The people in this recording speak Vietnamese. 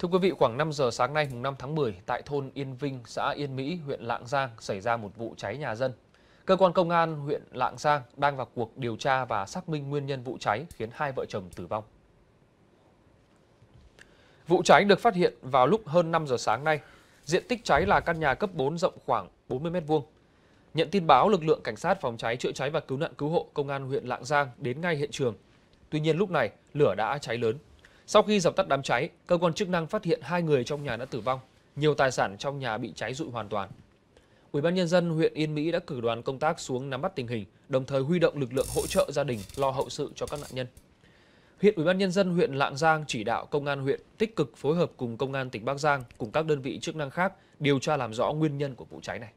Thưa quý vị, khoảng 5 giờ sáng nay mùng 5 tháng 10 tại thôn Yên Vinh, xã Yên Mỹ, huyện Lạng Giang xảy ra một vụ cháy nhà dân. Cơ quan công an huyện Lạng Giang đang vào cuộc điều tra và xác minh nguyên nhân vụ cháy khiến hai vợ chồng tử vong. Vụ cháy được phát hiện vào lúc hơn 5 giờ sáng nay. Diện tích cháy là căn nhà cấp 4 rộng khoảng 40 m2. Nhận tin báo, lực lượng cảnh sát phòng cháy chữa cháy và cứu nạn cứu hộ công an huyện Lạng Giang đến ngay hiện trường. Tuy nhiên lúc này, lửa đã cháy lớn, sau khi dập tắt đám cháy, cơ quan chức năng phát hiện hai người trong nhà đã tử vong, nhiều tài sản trong nhà bị cháy rụi hoàn toàn. Ủy ban nhân dân huyện Yên Mỹ đã cử đoàn công tác xuống nắm bắt tình hình, đồng thời huy động lực lượng hỗ trợ gia đình lo hậu sự cho các nạn nhân. Hiện Ủy ban nhân dân huyện Lạng Giang chỉ đạo công an huyện tích cực phối hợp cùng công an tỉnh Bắc Giang cùng các đơn vị chức năng khác điều tra làm rõ nguyên nhân của vụ cháy này.